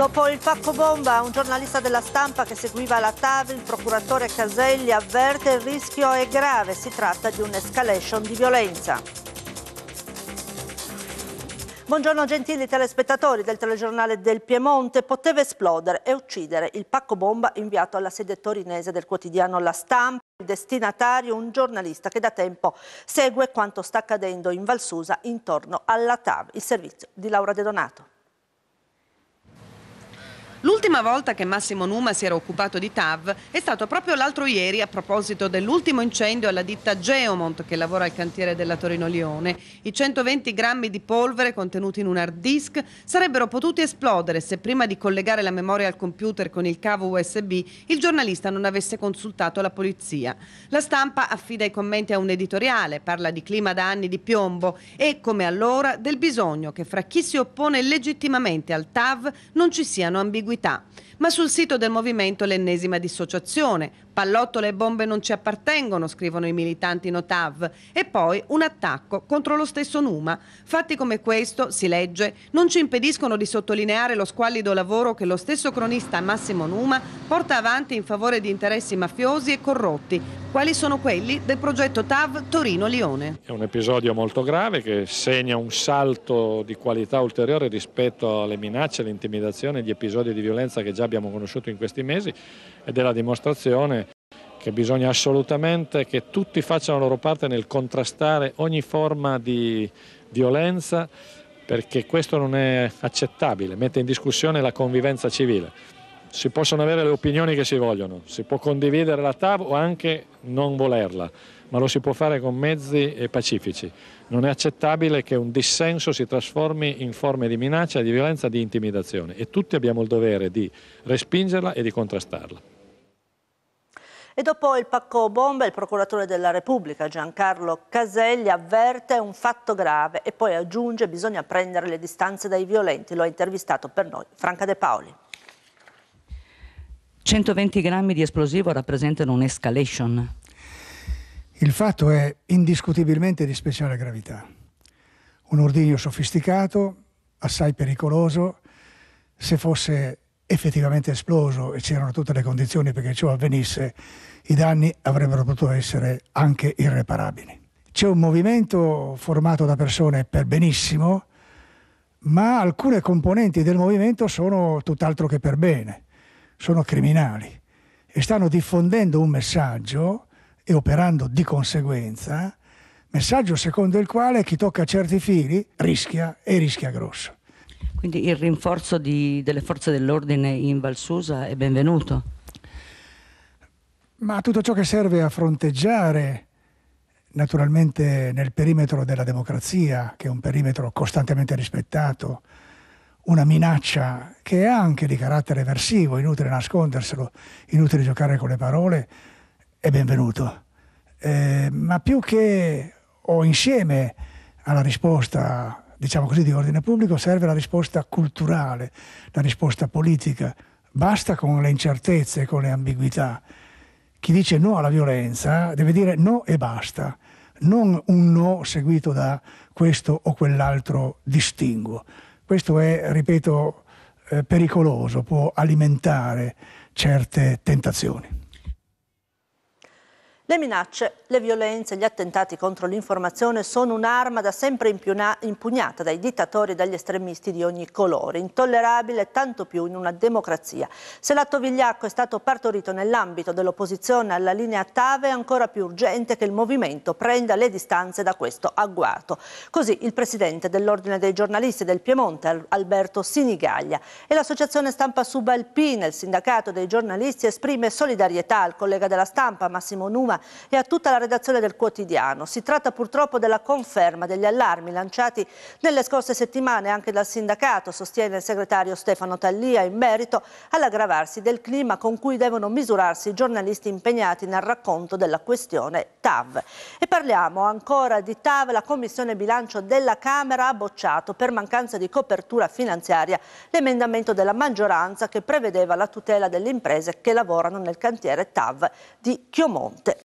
Dopo il pacco bomba, un giornalista della stampa che seguiva la TAV, il procuratore Caselli avverte il rischio è grave, si tratta di un'escalation di violenza. Buongiorno gentili telespettatori del telegiornale del Piemonte. Poteva esplodere e uccidere il pacco bomba inviato alla sede torinese del quotidiano La Stampa. Il destinatario, un giornalista che da tempo segue quanto sta accadendo in Valsusa intorno alla TAV. Il servizio di Laura De Donato. L'ultima volta che Massimo Numa si era occupato di TAV è stato proprio l'altro ieri a proposito dell'ultimo incendio alla ditta Geomont che lavora al cantiere della Torino-Lione. I 120 grammi di polvere contenuti in un hard disk sarebbero potuti esplodere se prima di collegare la memoria al computer con il cavo USB il giornalista non avesse consultato la polizia. La stampa affida i commenti a un editoriale, parla di clima da anni di piombo e, come allora, del bisogno che fra chi si oppone legittimamente al TAV non ci siano ambiguità Iguitá. ma sul sito del movimento l'ennesima dissociazione. Pallottole e bombe non ci appartengono, scrivono i militanti Notav. E poi un attacco contro lo stesso Numa. Fatti come questo, si legge, non ci impediscono di sottolineare lo squallido lavoro che lo stesso cronista Massimo Numa porta avanti in favore di interessi mafiosi e corrotti, quali sono quelli del progetto TAV Torino-Lione. È un episodio molto grave che segna un salto di qualità ulteriore rispetto alle minacce, alle intimidazioni e agli episodi di violenza che già l'abbiamo conosciuto in questi mesi ed è la dimostrazione che bisogna assolutamente che tutti facciano la loro parte nel contrastare ogni forma di violenza perché questo non è accettabile, mette in discussione la convivenza civile si possono avere le opinioni che si vogliono, si può condividere la TAV o anche non volerla, ma lo si può fare con mezzi e pacifici. Non è accettabile che un dissenso si trasformi in forme di minaccia, di violenza, di intimidazione e tutti abbiamo il dovere di respingerla e di contrastarla. E dopo il pacco bomba il procuratore della Repubblica Giancarlo Caselli avverte un fatto grave e poi aggiunge che bisogna prendere le distanze dai violenti. Lo ha intervistato per noi Franca De Paoli. 120 grammi di esplosivo rappresentano un'escalation. Il fatto è indiscutibilmente di speciale gravità. Un ordigno sofisticato, assai pericoloso, se fosse effettivamente esploso e c'erano tutte le condizioni perché ciò avvenisse, i danni avrebbero potuto essere anche irreparabili. C'è un movimento formato da persone per benissimo, ma alcune componenti del movimento sono tutt'altro che per bene sono criminali e stanno diffondendo un messaggio e operando di conseguenza, messaggio secondo il quale chi tocca certi fili rischia e rischia grosso. Quindi il rinforzo di, delle forze dell'ordine in Valsusa è benvenuto? Ma tutto ciò che serve a fronteggiare, naturalmente nel perimetro della democrazia, che è un perimetro costantemente rispettato, una minaccia che è anche di carattere versivo, inutile nasconderselo, inutile giocare con le parole, è benvenuto. Eh, ma più che o insieme alla risposta, diciamo così, di ordine pubblico, serve la risposta culturale, la risposta politica. Basta con le incertezze, con le ambiguità. Chi dice no alla violenza deve dire no e basta, non un no seguito da questo o quell'altro distinguo. Questo è, ripeto, eh, pericoloso, può alimentare certe tentazioni. Le minacce, le violenze, gli attentati contro l'informazione sono un'arma da sempre impugnata dai dittatori e dagli estremisti di ogni colore, intollerabile tanto più in una democrazia. Se l'atto vigliacco è stato partorito nell'ambito dell'opposizione alla linea TAV, è ancora più urgente che il movimento prenda le distanze da questo agguato. Così il presidente dell'Ordine dei giornalisti del Piemonte, Alberto Sinigaglia, e l'associazione stampa subalpina, il sindacato dei giornalisti, esprime solidarietà al collega della stampa Massimo Numa e a tutta la redazione del quotidiano. Si tratta purtroppo della conferma degli allarmi lanciati nelle scorse settimane anche dal sindacato, sostiene il segretario Stefano Tallia, in merito all'aggravarsi del clima con cui devono misurarsi i giornalisti impegnati nel racconto della questione TAV. E parliamo ancora di TAV, la Commissione Bilancio della Camera ha bocciato per mancanza di copertura finanziaria l'emendamento della maggioranza che prevedeva la tutela delle imprese che lavorano nel cantiere TAV di Chiomonte.